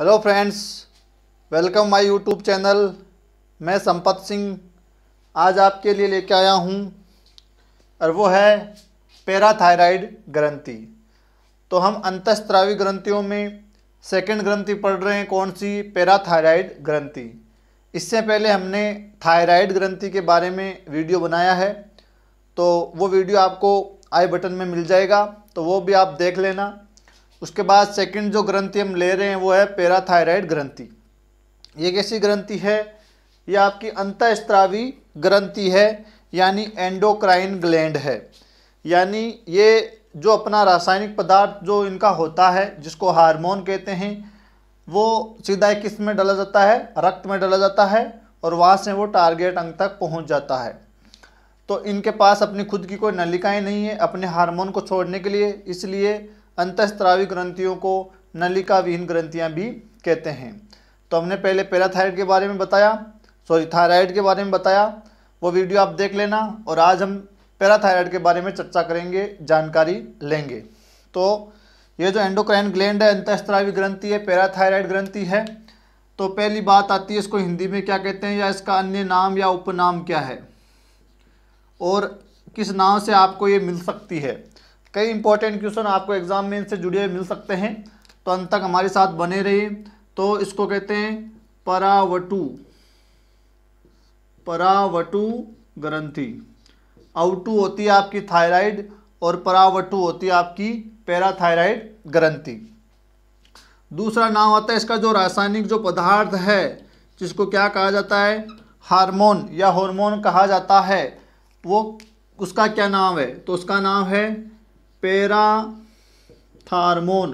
hello friends welcome my YouTube channel मैं संपत सिंह आज आपके लिए लेके आया हूँ और वो है पैराथायराइड ग्रंथि तो हम अंतस्त्रावी ग्रंथियों में सेकंड ग्रंथि पढ़ रहे हैं कौन सी पैराथायराइड ग्रंथि इससे पहले हमने थायराइड ग्रंथि के बारे में वीडियो बनाया है तो वो वीडियो आपको आई बटन में मिल जाएगा तो वो भी आप देख लेना उसके बाद सेकंड जो ग्रंथि हम ले रहे हैं वो है पैराथायराइड ग्रंथि ये कैसी ग्रंथि है ये आपकी अंतस्त्रावी ग्रंथि है यानी एंडोक्राइन ग्लैंड है यानी ये जो अपना रासायनिक पदार्थ जो इनका होता है जिसको हार्मोन कहते हैं वो सीधा किस में डाला जाता है रक्त में डाला जाता है और वहाँ से वो टारगेट अंग तक पहुँच जाता है तो इनके पास अपनी खुद की कोई नलिकाएँ नहीं है अपने हार्मोन को छोड़ने के लिए इसलिए अंतस्त्रावी ग्रंथियों को नलिका विहीन ग्रंथियाँ भी कहते हैं तो हमने पहले पैराथायराइड के बारे में बताया सॉरी थायराइड के बारे में बताया वो वीडियो आप देख लेना और आज हम पैराथायराइड के बारे में चर्चा करेंगे जानकारी लेंगे तो ये जो एंडोक्राइन ग्लैंड है अंतस्त्रावी ग्रंथि है पैराथायराइड ग्रंथि है तो पहली बात आती है इसको हिंदी में क्या कहते हैं या इसका अन्य नाम या उपनाम क्या है और किस नाम से आपको ये मिल सकती है कई इंपॉर्टेंट क्वेश्चन आपको एग्जाम में इनसे जुड़े मिल सकते हैं तो अंत तक हमारे साथ बने रहिए तो इसको कहते हैं परावटु परावटु ग्रंथि आउटू होती है आपकी थायराइड और परावटु होती है आपकी पैराथायराइड ग्रंथि दूसरा नाम आता है इसका जो रासायनिक जो पदार्थ है जिसको क्या कहा जाता है हार्मोन या हार्मोन कहा जाता है वो उसका क्या नाम है तो उसका नाम है पेराथार्मोन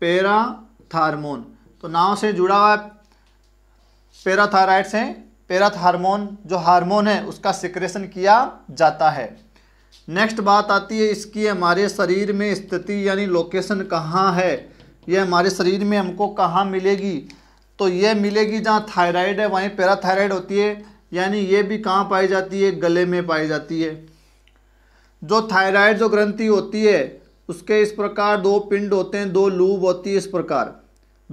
पेराथार्मोन तो नाव से जुड़ा हुआ पेराथायराइड से पेराथार्मोन जो हार्मोन है उसका सिक्रेशन किया जाता है नेक्स्ट बात आती है इसकी हमारे शरीर में स्थिति यानी लोकेशन कहाँ है यह हमारे शरीर में हमको कहाँ मिलेगी तो यह मिलेगी जहाँ थायराइड है वहीं पैराथायराइड होती है यानी ये भी कहाँ पाई जाती है गले में पाई जाती है जो थायराइड जो ग्रंथि होती है उसके इस प्रकार दो पिंड होते हैं दो लूब होती है इस प्रकार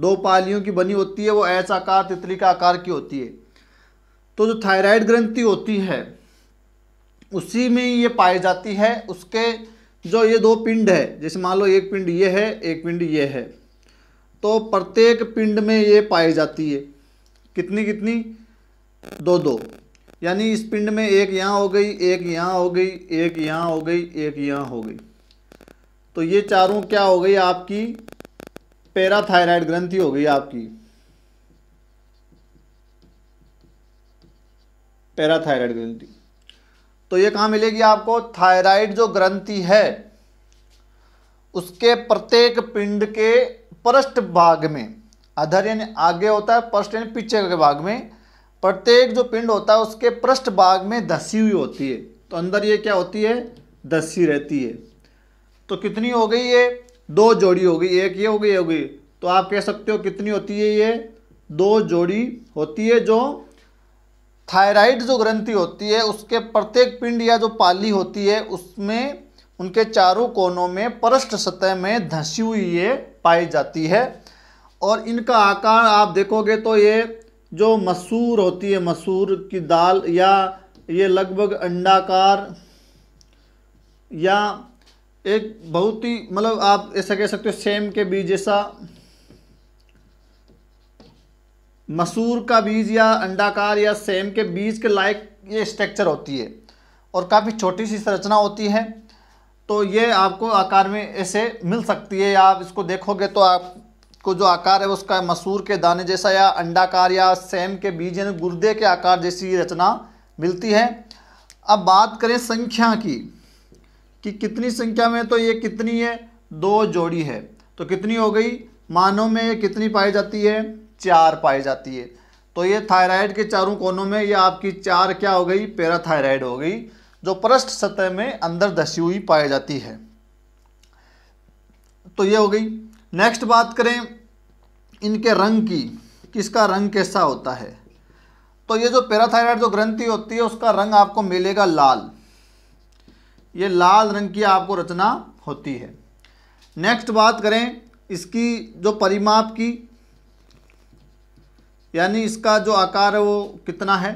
दो पालियों की बनी होती है वो एच आकार तितली का आकार की होती है तो जो थायराइड ग्रंथि होती है उसी में ये पाई जाती है उसके जो ये दो पिंड है जैसे मान लो एक पिंड ये है एक पिंड ये है तो प्रत्येक पिंड में ये पाई जाती है कितनी कितनी दो दो यानी इस पिंड में एक यहाँ हो गई एक यहाँ हो गई एक यहाँ हो गई एक यहाँ हो गई तो ये चारों क्या हो गई आपकी पैराथायराइड ग्रंथि हो गई आपकी पैराथायराइड ग्रंथि तो ये कहाँ मिलेगी आपको थायराइड जो ग्रंथि है उसके प्रत्येक पिंड के पृष्ठ भाग में अधर यानी आगे होता है पृष्ठ यानी पीछे के भाग में प्रत्येक जो पिंड होता है उसके पृष्ठ भाग में धसी हुई होती है तो अंदर ये क्या होती है धसी रहती है तो कितनी हो गई ये दो जोड़ी हो गई एक ये हो गई हो गई तो आप कह सकते हो कितनी होती है ये दो जोड़ी होती है जो थायराइड जो ग्रंथि होती है उसके प्रत्येक पिंड या जो पाली होती है उसमें उनके चारों कोनों में पृष्ठ सतह में धसी हुई ये पाई जाती है और इनका आकार आप देखोगे तो ये जो मसूर होती है मसूर की दाल या ये लगभग अंडाकार या एक बहुत ही मतलब आप ऐसा कह सकते हो सेम के बीज जैसा मसूर का बीज या अंडाकार या सेम के बीज के लायक ये स्ट्रक्चर होती है और काफ़ी छोटी सी संरचना होती है तो ये आपको आकार में ऐसे मिल सकती है या आप इसको देखोगे तो आप को जो आकार है उसका मसूर के दाने जैसा या अंडाकार या सेम के बीज यानी गुर्दे के आकार जैसी रचना मिलती है अब बात करें संख्या की कि कितनी संख्या में तो ये कितनी है दो जोड़ी है तो कितनी हो गई मानव में ये कितनी पाई जाती है चार पाई जाती है तो ये थायराइड के चारों कोनों में ये आपकी चार क्या हो गई पैराथायराइड हो गई जो पृष्ठ सतह में अंदर धसी हुई पाई जाती है तो ये हो गई नेक्स्ट बात करें इनके रंग की किसका रंग कैसा होता है तो ये जो पैराथायराइड जो ग्रंथि होती है उसका रंग आपको मिलेगा लाल ये लाल रंग की आपको रचना होती है नेक्स्ट बात करें इसकी जो परिमाप की यानी इसका जो आकार है वो कितना है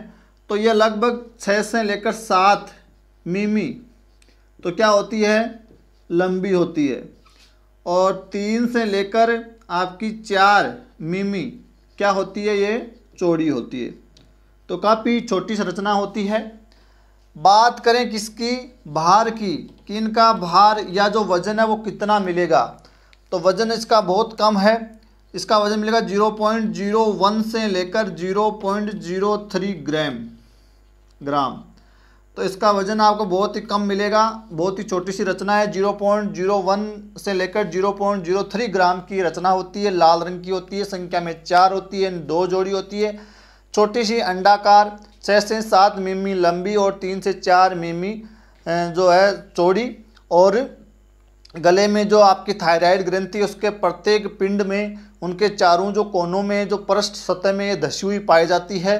तो ये लगभग छः से लेकर सात मिमी तो क्या होती है लंबी होती है और तीन से लेकर आपकी चार मिमी क्या होती है ये चौड़ी होती है तो काफ़ी छोटी संरचना होती है बात करें किसकी भार की कि इनका भार या जो वज़न है वो कितना मिलेगा तो वज़न इसका बहुत कम है इसका वज़न मिलेगा जीरो पॉइंट जीरो वन से लेकर zero point zero three gram gram तो इसका वजन आपको बहुत ही कम मिलेगा बहुत ही छोटी सी रचना है 0.01 से लेकर 0.03 ग्राम की रचना होती है लाल रंग की होती है संख्या में चार होती है दो जोड़ी होती है छोटी सी अंडाकार छः से सात मिमी लंबी और तीन से चार मिमी जो है चौड़ी और गले में जो आपकी थायराइड ग्रंथि उसके प्रत्येक पिंड में उनके चारों जो कोनों में जो पृष्ठ सतह में ये धसी हुई पाई जाती है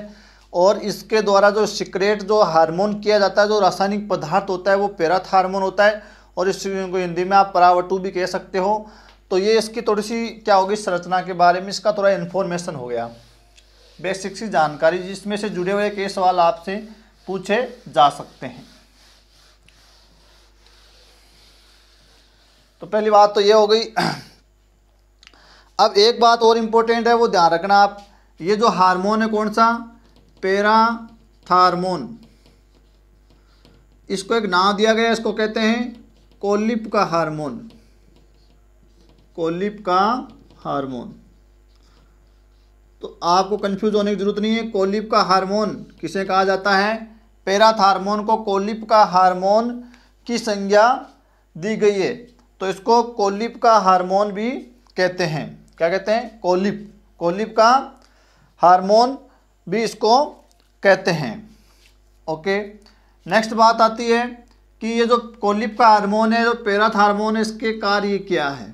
और इसके द्वारा जो सिक्रेट जो हार्मोन किया जाता है जो रासायनिक पदार्थ होता है वो पैराथ हार्मोन होता है और इसको हिंदी में आप परावटू भी कह सकते हो तो ये इसकी थोड़ी सी क्या होगी संरचना के बारे में इसका थोड़ा इन्फॉर्मेशन हो गया बेसिक सी जानकारी जिसमें से जुड़े हुए कई सवाल आपसे पूछे जा सकते हैं तो पहली बात तो ये हो गई अब एक बात और इम्पोर्टेंट है वो ध्यान रखना आप ये जो हार्मोन है कौन सा पेराथार्मोन इसको एक नाम दिया गया इसको कहते हैं कोलिप का हार्मोन कोलिप का हार्मोन तो आपको कंफ्यूज होने की जरूरत नहीं है कोलिप का हार्मोन किसे कहा जाता है पेराथार्मोन को कोलिप का हार्मोन की संज्ञा दी गई है तो इसको कोलिप का हार्मोन भी कहते हैं क्या कहते हैं कोलिप कोलिप का हार्मोन भी इसको कहते हैं ओके नेक्स्ट बात आती है कि ये जो कोलिप का हार्मोन है जो पेरा हार्मोन है इसके कार्य क्या है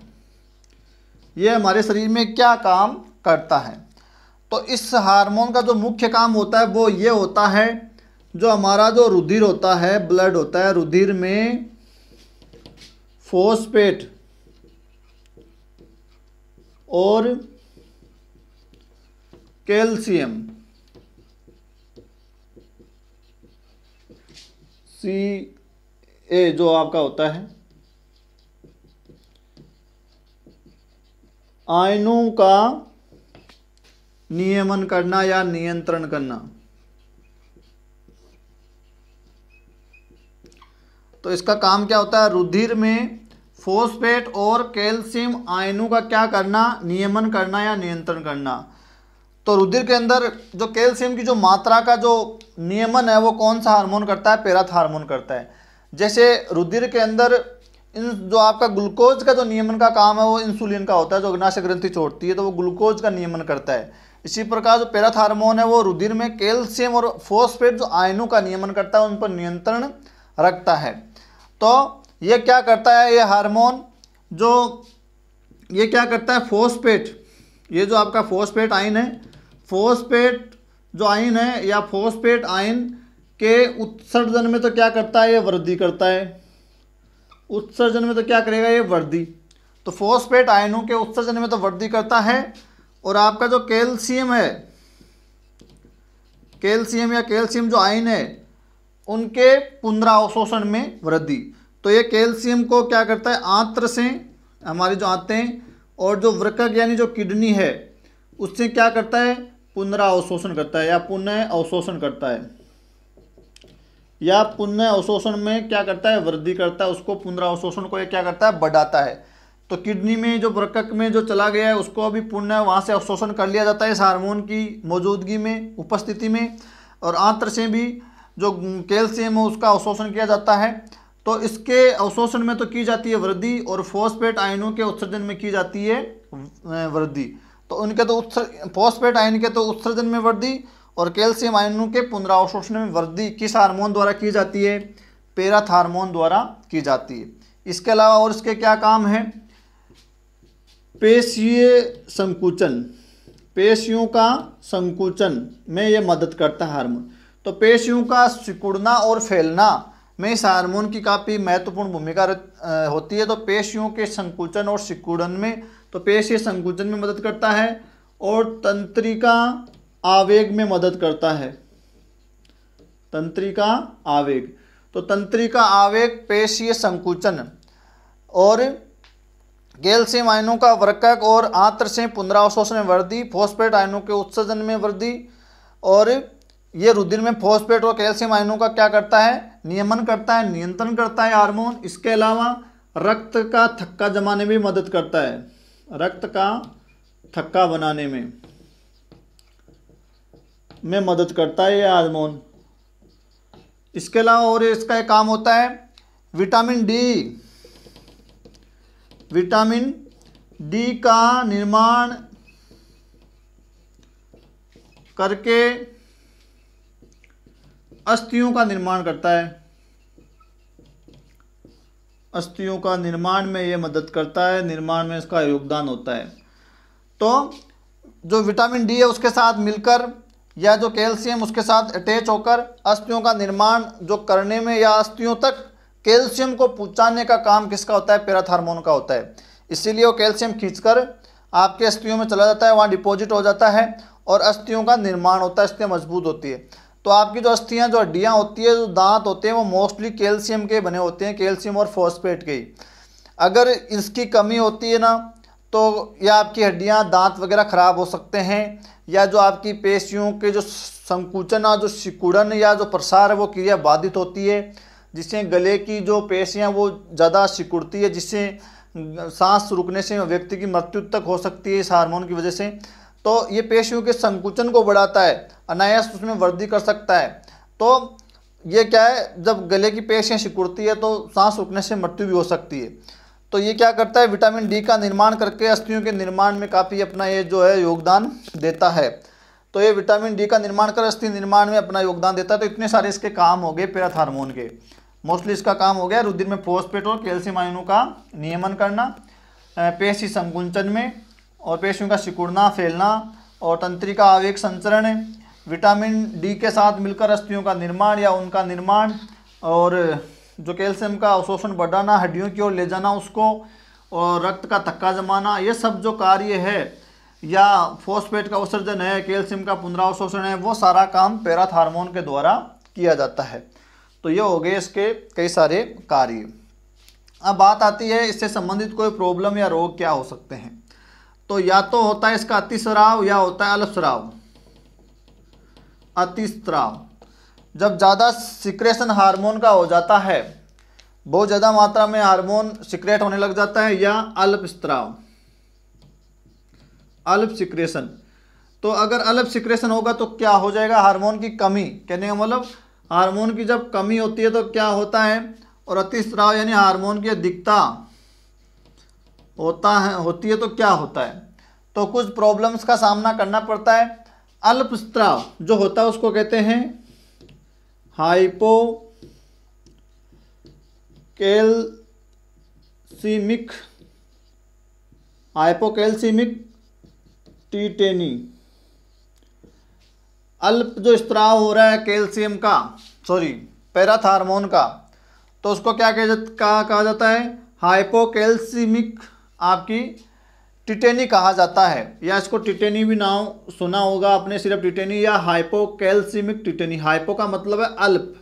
ये हमारे शरीर में क्या काम करता है तो इस हार्मोन का जो मुख्य काम होता है वो ये होता है जो हमारा जो रुधिर होता है ब्लड होता है रुधिर में फोस्पेट और कैल्शियम सी ए जो आपका होता है आयनों का नियमन करना या नियंत्रण करना तो इसका काम क्या होता है रुधिर में फोस्फेट और कैल्शियम आयनों का क्या करना नियमन करना या नियंत्रण करना तो रुधिर के अंदर जो कैल्शियम की जो मात्रा का जो नियमन है वो कौन सा हार्मोन करता है पेरथ हार्मोन करता है जैसे रुधिर के अंदर इन जो आपका ग्लूकोज का जो नियमन का काम है वो इंसुलिन का होता है जो अग्नाशय ग्रंथि छोड़ती है तो वो ग्लूकोज का नियमन करता है इसी प्रकार जो पेरथ हार्मोन है वो रुधिर में कैल्शियम और फोस्फेट जो आयनों का नियमन करता है उन पर नियंत्रण रखता है तो ये क्या करता है ये हारमोन जो ये क्या करता है फोस्फेट ये जो आपका फोस्फेट आइन है फोस्पेट जो आयन है या फोस्पेट आयन के उत्सर्जन में तो क्या करता है ये वृद्धि करता है उत्सर्जन में तो क्या करेगा ये वृद्धि तो फोस्पेट आयनों के उत्सर्जन में तो वृद्धि करता है और आपका जो कैल्शियम है कैल्शियम या कैल्शियम जो आयन है उनके पुनरावशोषण में वृद्धि तो ये कैल्शियम को क्या करता है आंत्र से हमारी जो आते हैं और जो वृकक यानी जो किडनी है उससे क्या करता है पुनरावशोषण करता है या पुनः अवशोषण करता है या पुनः अवशोषण में क्या करता है वृद्धि करता है उसको पुनरावशोषण को यह क्या करता है बढ़ाता है तो किडनी में जो ब्रकक में जो चला गया है उसको अभी पुनः वहाँ से अवशोषण कर लिया जाता है इस हार्मोन की मौजूदगी में उपस्थिति में और आंत्र से भी जो कैल्शियम है उसका अवशोषण किया जाता है तो इसके अवशोषण में तो की जाती है वृद्धि और फोस्फेट आयनों के उत्सर्जन में की जाती है वृद्धि तो उनके तो उत्सर्ग पोस्टपेट आयन के तो उत्सर्जन में वृद्धि और कैल्शियम आयनों के पुनरावशोषण में वृद्धि किस हार्मोन द्वारा की जाती है पेरथ हार्मोन द्वारा की जाती है इसके अलावा और इसके क्या काम है पेशीय संकुचन पेशियों का संकुचन में यह मदद करता है हार्मोन तो पेशियों का सिकुड़ना और फैलना में इस हार्मोन की काफ़ी महत्वपूर्ण भूमिका होती है तो पेशियों के संकुचन और सिकुड़न में तो पेशीय संकुचन में मदद करता है और तंत्रिका आवेग में मदद करता है तंत्रिका आवेग तो तंत्रिका आवेग पेशीय संकुचन और कैल्शियम आयनों का वर्कक और आंत्र से पुनरावशोषण में वृद्धि फॉस्फेट आयनों के उत्सर्जन में वृद्धि और ये रुधिर में फॉस्फेट और कैल्शियम आयनों का क्या करता है नियमन करता है नियंत्रण करता है हार्मोन इसके अलावा रक्त का थक्का जमाने में भी मदद करता है रक्त का थक्का बनाने में में मदद करता है ये हारमोन इसके अलावा और इसका एक काम होता है विटामिन डी विटामिन डी का निर्माण करके अस्थियों का निर्माण करता है अस्थियों का निर्माण में ये मदद करता है निर्माण में इसका योगदान होता है तो जो विटामिन डी है उसके साथ मिलकर या जो कैल्शियम उसके साथ अटैच होकर अस्थियों का निर्माण जो करने में या अस्थियों तक कैल्शियम को पहुँचाने का काम किसका होता है पैराथार्मोन का होता है इसीलिए वो कैल्शियम खींचकर आपके अस्थियों में चला जाता है वहाँ डिपॉजिट हो जाता है और अस्थियों का निर्माण होता है अस्थियाँ मजबूत होती है तो आपकी जो अस्थियाँ जो हड्डियाँ होती है जो दांत होते हैं वो मोस्टली कैल्शियम के बने होते हैं कैल्शियम और फॉस्फेट के अगर इसकी कमी होती है ना तो या आपकी हड्डियाँ दांत वगैरह ख़राब हो सकते हैं या जो आपकी पेशियों के जो संकुचन और जो सिकुड़न या जो प्रसार है वो क्रिया बाधित होती है जिससे गले की जो पेशियाँ वो ज़्यादा सिकुड़ती है जिससे सांस रुकने से व्यक्ति की मृत्यु तक हो सकती है इस हारमोन की वजह से तो ये पेशियों के संकुचन को बढ़ाता है अनायास उसमें वृद्धि कर सकता है तो ये क्या है जब गले की पेशियाँ सिकुड़ती है तो सांस रुकने से मृत्यु भी हो सकती है तो ये क्या करता है विटामिन डी का निर्माण करके अस्थियों के निर्माण में काफ़ी अपना ये जो है योगदान देता है तो ये विटामिन डी का निर्माण कर अस्थि निर्माण में अपना योगदान देता है तो इतने सारे इसके काम हो गए पैराथार्मोन हार्मोन के मोस्टली इसका काम हो गया रुद्र में फोस्पेट और कैल्शियम आयनों का नियमन करना पेशी संकुंचन में और पेशियों का सिकुड़ना फैलना और तंत्री का आवेग संचरण विटामिन डी के साथ मिलकर अस्थियों का निर्माण या उनका निर्माण और जो कैल्शियम का अवशोषण बढ़ाना हड्डियों की ओर ले जाना उसको और रक्त का थक्का जमाना ये सब जो कार्य है या फोस्फेट का उत्सर्जन है कैल्शियम का पुनरावशोषण है वो सारा काम पैराथार्मोन के द्वारा किया जाता है तो ये हो गए इसके कई सारे कार्य अब बात आती है इससे संबंधित कोई प्रॉब्लम या रोग क्या हो सकते हैं तो या तो होता है इसका अतिसराव या होता है अल्पस्राव अतिस्राव जब ज़्यादा सिक्रेशन हार्मोन का हो जाता है बहुत ज़्यादा मात्रा में हार्मोन सिक्रेट होने लग जाता है या अल्प स्त्राव अल्प सिक्रेशन तो अगर अल्प सिक्रेशन होगा तो क्या हो जाएगा हार्मोन की कमी कहने का मतलब हार्मोन की जब कमी होती है तो क्या होता है और अतिस्राव यानी हार्मोन की अधिकता होता है होती है तो क्या होता है तो कुछ प्रॉब्लम्स का सामना करना पड़ता है अल्प स्त्राव जो होता है उसको कहते हैं हाइपो कैल्सीमिक हाइपोकैल्सीमिक टीटेनी अल्प जो स्त्राव हो रहा है कैल्शियम का सॉरी पैराथार्मोन का तो उसको क्या कहा जाता है हाइपोकैल्सीमिक आपकी टिटेनी कहा जाता है या इसको टिटेनी भी नाम सुना होगा आपने सिर्फ टिटेनी या हाइपोकैल्सिमिक टिटेनी हाइपो का मतलब है अल्प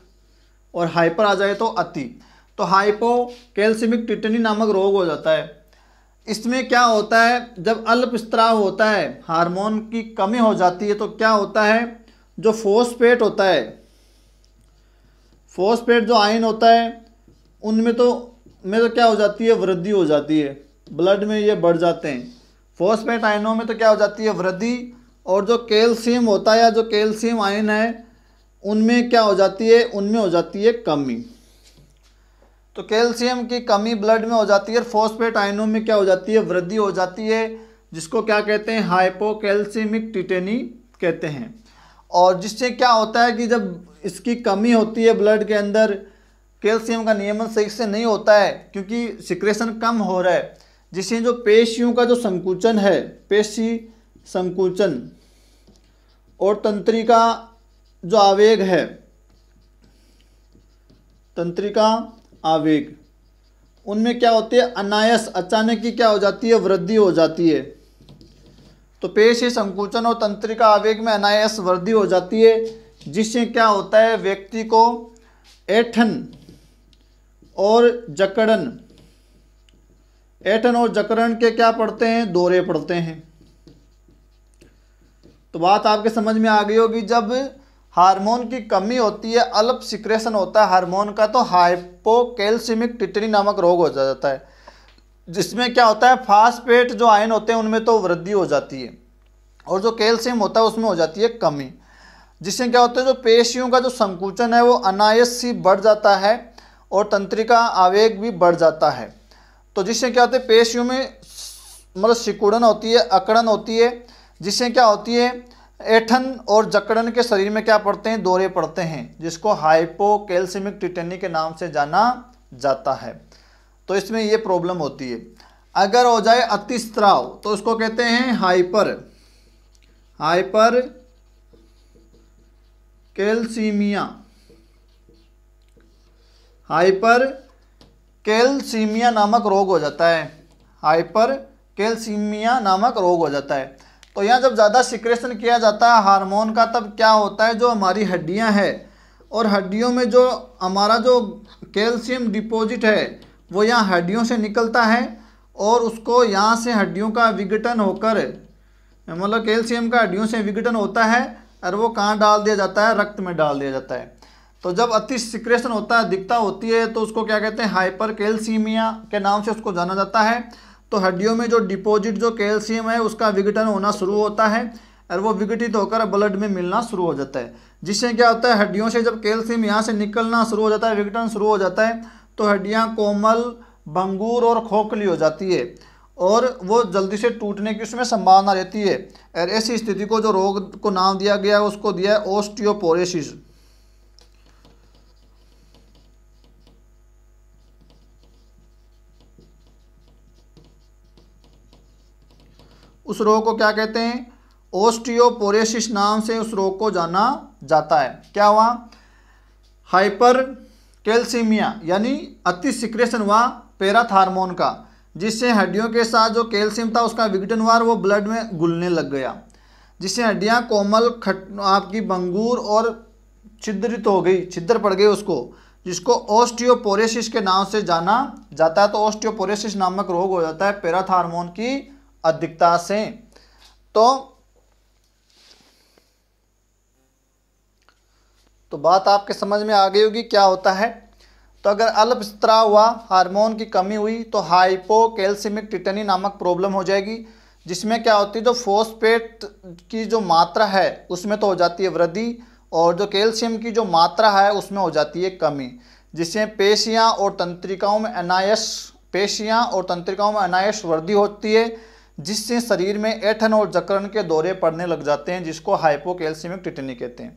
और हाइपर आ जाए तो अति तो हाइपोकैल्सिमिक टिटेनी नामक रोग हो जाता है इसमें क्या होता है जब अल्प स्त्राव होता है हार्मोन की कमी हो जाती है तो क्या होता है जो फोस्पेट होता है फोस्पेट जो आयन होता है उनमें तो में तो क्या हो जाती है वृद्धि हो जाती है ब्लड में ये बढ़ जाते हैं फॉस्फेट आयनों में तो क्या हो जाती है वृद्धि और जो कैल्शियम होता है या जो कैल्शियम आयन है उनमें क्या हो जाती है उनमें हो जाती है कमी तो कैल्शियम की कमी ब्लड में हो जाती है और फॉस्फेट आयनों में क्या हो जाती है वृद्धि हो जाती है जिसको क्या कहते हैं हाइपोकैल्शियमिक टिटेनी कहते हैं और जिससे क्या होता है कि जब इसकी कमी होती है ब्लड के अंदर कैल्शियम का नियमन सही से नहीं होता है क्योंकि सिक्रेशन कम हो रहा है जिससे जो पेशियों का जो संकुचन है पेशी संकुचन और तंत्रिका जो आवेग है तंत्रिका आवेग उनमें क्या होती है अनायस अचानक की क्या हो जाती है वृद्धि हो जाती है तो पेश संकुचन और तंत्रिका आवेग में अनायस वृद्धि हो जाती है जिससे क्या होता है व्यक्ति को ऐठन और जकड़न ऐठन और जकरण के क्या पढ़ते हैं दोरे पढ़ते हैं तो बात आपके समझ में आ गई होगी जब हार्मोन की कमी होती है अल्प सिक्रेशन होता है हार्मोन का तो हाइपोकैल्सिमिक टिटनी नामक रोग हो जाता है जिसमें क्या होता है फास्फेट जो आयन होते हैं उनमें तो वृद्धि हो जाती है और जो कैल्शियम होता है उसमें हो जाती है कमी जिससे क्या होता है जो पेशियों का जो संकुचन है वो अनायस ही बढ़ जाता है और तंत्रिका आवेग भी बढ़ जाता है तो जिससे क्या होता है पेशियों में मतलब सिकुड़न होती है अकड़न होती है जिससे क्या होती है ऐठन और जकड़न के शरीर में क्या पड़ते हैं दौरे पड़ते हैं जिसको हाइपोकैल्सिमिक टिटनी के नाम से जाना जाता है तो इसमें ये प्रॉब्लम होती है अगर हो जाए अतिस्त्राव तो उसको कहते हैं hyper hypercalcaemia hypercalcaemia नामक रोग हो जाता है हाइपर कैल्सीमिया नामक रोग हो जाता है तो यहाँ जब ज़्यादा सिक्रेशन किया जाता है हार्मोन का तब क्या होता है जो हमारी हड्डियाँ हैं और हड्डियों में जो हमारा जो कैल्शियम डिपॉजिट है वो यहाँ हड्डियों से निकलता है और उसको यहाँ से हड्डियों का विघटन होकर मतलब कैल्शियम का हड्डियों से विघटन होता है और वो कहाँ डाल दिया जाता है रक्त में डाल दिया जाता है तो जब अति सिक्रेशन होता है दिखता होती है तो उसको क्या कहते हैं हाइपर कैल्सीमिया के नाम से उसको जाना जाता है तो हड्डियों में जो डिपॉजिट जो कैल्शियम है उसका विघटन होना शुरू होता है और वो विघटित होकर ब्लड में मिलना शुरू हो जाता है जिससे क्या होता है हड्डियों से जब कैल्शियम यहाँ से निकलना शुरू हो जाता है विघटन शुरू हो जाता है तो हड्डियाँ कोमल भंगूर और खोखली हो जाती है और वो जल्दी से टूटने की उसमें संभावना रहती है और ऐसी स्थिति को जो रोग को नाम दिया गया उसको दिया है ओस्टियोपोरेसिस उस रोग को क्या कहते हैं ओस्टियोपोरेसिस नाम से उस रोग को जाना जाता है क्या हुआ हाइपर कैल्सीमिया यानी अति सिक्रेशन हुआ पैराथार्मोन का जिससे हड्डियों के साथ जो कैल्शियम था उसका विघटन हुआ वो ब्लड में घुलने लग गया जिससे हड्डियाँ कोमल खट आपकी बंगूर और छिद्रित हो गई छिद्र पड़ गई उसको जिसको ऑस्टियोपोरेसिस के नाम से जाना जाता है तो ऑस्टियोपोरेसिस नामक रोग हो जाता है पैराथार्मोन की अधिकता से तो तो बात आपके समझ में आ गई होगी क्या होता है तो अगर अल्प स्त्राव हुआ हार्मोन की कमी हुई तो हाइपोकैल्सिमिक टिटनी नामक प्रॉब्लम हो जाएगी जिसमें क्या होती है जो फोस्पेट की जो मात्रा है उसमें तो हो जाती है वृद्धि और जो कैल्शियम की जो मात्रा है उसमें हो जाती है कमी जिससे पेशियाँ और तंत्रिकाओं में अनायस पेशियाँ और तंत्रिकाओं में अनायस वृद्धि होती है जिससे शरीर में ऐठन और जकड़न के दौरे पड़ने लग जाते हैं जिसको हाइपोकैल्सिमिक टिटनी कहते हैं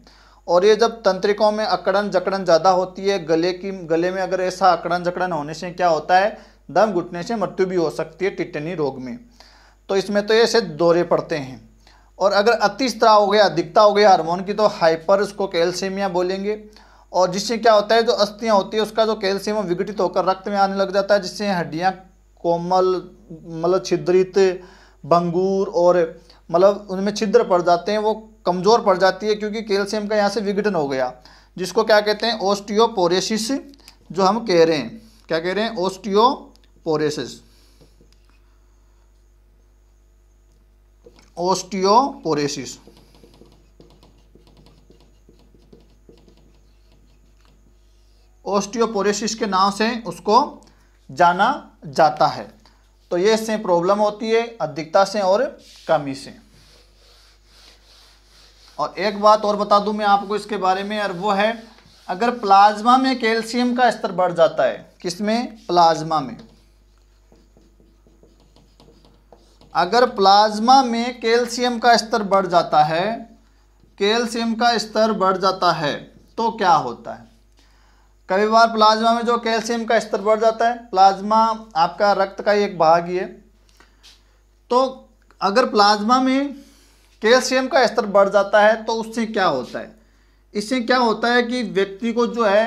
और ये जब तंत्रिकों में अकड़न जकड़न ज़्यादा होती है गले की गले में अगर ऐसा अकड़न जकड़न होने से क्या होता है दम घुटने से मृत्यु भी हो सकती है टिटनी रोग में तो इसमें तो ऐसे दौरे पड़ते हैं और अगर अतिस्त्राव हो गया अधिकता हो गया हार्मोन की तो हाइपर उसको कैल्शियमिया बोलेंगे और जिससे क्या होता है जो अस्थियाँ होती है उसका जो कैल्शियम विघटित होकर रक्त में आने लग जाता है जिससे हड्डियाँ कोमल मतलब छिद्रित बंगूर और मतलब उनमें छिद्र पड़ जाते हैं वो कमज़ोर पड़ जाती है क्योंकि कैल्शियम का यहाँ से विघटन हो गया जिसको क्या कहते हैं ओस्टियोपोरेसिस जो हम कह रहे हैं क्या कह रहे हैं ओस्टियोपोरेसिस ओस्टियोपोरेसिस ओस्टियोपोरेसिस के नाम से उसको जाना जाता है तो ये इससे प्रॉब्लम होती है अधिकता से और कमी से और एक बात और बता दूं मैं आपको इसके बारे में और वो है अगर प्लाज्मा में कैल्शियम का स्तर बढ़ जाता है किसमें प्लाज्मा में अगर प्लाज्मा में कैल्शियम का स्तर बढ़ जाता है कैल्शियम का स्तर बढ़ जाता है तो क्या होता है कभी बार प्लाज्मा में जो कैल्शियम का स्तर बढ़ जाता है प्लाज्मा आपका रक्त का एक भाग ही है तो अगर प्लाज्मा में कैल्शियम का स्तर बढ़ जाता है तो उससे क्या होता है इससे क्या होता है कि व्यक्ति को जो है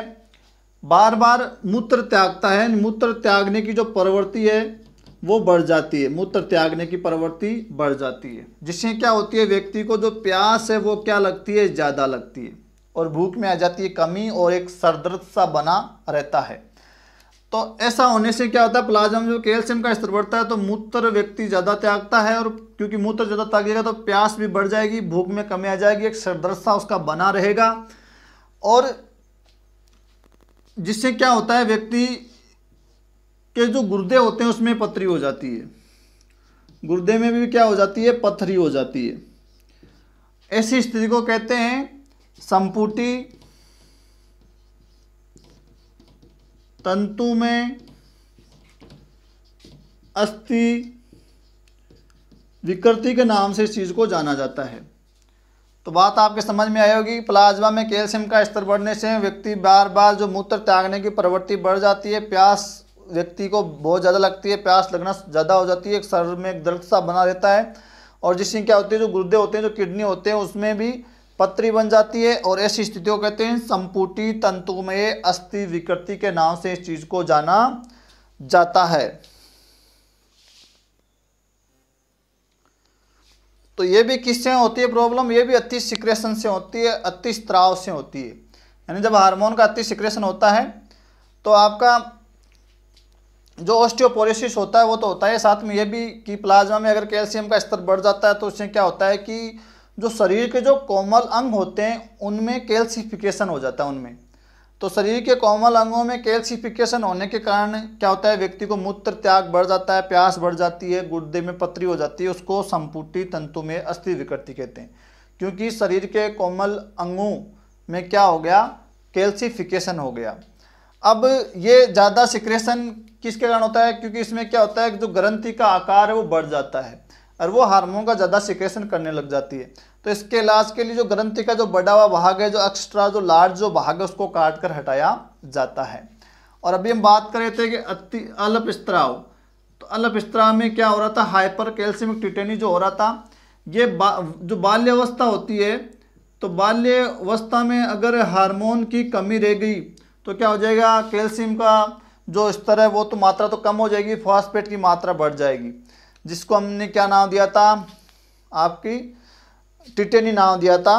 बार बार मूत्र त्यागता है मूत्र त्यागने की जो प्रवृत्ति है वो बढ़ जाती है मूत्र त्यागने की प्रवृत्ति बढ़ जाती है जिससे क्या होती है व्यक्ति को जो प्यास है वो क्या लगती है ज़्यादा लगती है और भूख में आ जाती है कमी और एक सरदर्द सा बना रहता है तो ऐसा होने से क्या होता है प्लाज्मा में जो कैल्शियम का स्तर बढ़ता है तो मूत्र व्यक्ति ज़्यादा त्यागता है और क्योंकि मूत्र ज़्यादा त्यागेगा तो प्यास भी बढ़ जाएगी भूख में कमी आ जाएगी एक सरदर्द सा उसका बना रहेगा और जिससे क्या होता है व्यक्ति के जो गुर्दे होते हैं उसमें पथरी हो जाती है गुर्दे में भी क्या हो जाती है पथरी हो जाती है ऐसी स्थिति को कहते हैं संपुटी तंतु में अस्थि विकृति के नाम से इस चीज़ को जाना जाता है तो बात आपके समझ में आई होगी प्लाज्मा में कैल्शियम का स्तर बढ़ने से व्यक्ति बार बार जो मूत्र त्यागने की प्रवृत्ति बढ़ जाती है प्यास व्यक्ति को बहुत ज़्यादा लगती है प्यास लगना ज़्यादा हो जाती है शरीर में एक दर्द सा बना रहता है और जिससे क्या होती है जो गुर्दे होते हैं जो किडनी होते हैं उसमें भी पत्री बन जाती है और ऐसी स्थिति कहते हैं संपुटी तंतुमय अस्थि विकृति के नाम से इस चीज को जाना जाता है तो ये भी किससे होती है प्रॉब्लम ये भी अति सिक्रेशन से होती है अति स्त्राव से होती है यानी जब हार्मोन का अति सिक्रेशन होता है तो आपका जो ऑस्टियोपोरोसिस होता है वो तो होता है साथ में ये भी कि प्लाज्मा में अगर कैल्शियम का स्तर बढ़ जाता है तो उससे क्या होता है कि जो शरीर के जो कोमल अंग होते हैं उनमें कैल्सिफिकेशन हो जाता है उनमें तो शरीर के कोमल अंगों में कैल्सिफिकेशन होने के कारण क्या होता है व्यक्ति को मूत्र त्याग बढ़ जाता है प्यास बढ़ जाती है गुर्दे में पतरी हो जाती है उसको संपुटी तंतु में अस्थि विकृति कहते हैं क्योंकि शरीर के कोमल अंगों में क्या हो गया कैल्सिफिकेशन हो गया अब ये ज़्यादा सिक्रेशन किसके कारण होता है क्योंकि इसमें क्या होता है जो ग्रंथि का आकार है वो बढ़ जाता है और वो हार्मोन का ज़्यादा सिक्रेशन करने लग जाती है तो इसके इलाज के लिए जो ग्रंथि का जो बड़ा हुआ भाग है जो एक्स्ट्रा जो लार्ज जो भाग है उसको काट कर हटाया जाता है और अभी हम बात कर रहे थे कि अति अल्प स्त्राव तो अल्प स्त्राव में क्या हो रहा था हाइपर कैल्शियमिक टिटेनी जो हो रहा था ये बा, जो बाल्यावस्था होती है तो बाल्यावस्था में अगर हारमोन की कमी रह गई तो क्या हो जाएगा कैल्शियम का जो स्तर है वो तो मात्रा तो कम हो जाएगी फॉस्फेट की मात्रा बढ़ जाएगी जिसको हमने क्या नाम दिया था आपकी टिटेनी नाम दिया था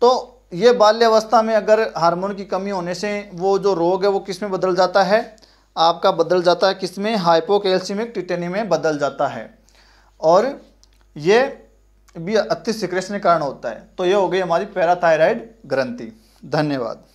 तो ये बाल्यावस्था में अगर हार्मोन की कमी होने से वो जो रोग है वो किस में बदल जाता है आपका बदल जाता है किस में हाइपोकैल्सिमिक टिटेनी में बदल जाता है और ये भी अति सिक्रेशन कारण होता है तो ये हो गई हमारी पैराथायराइड ग्रंथि धन्यवाद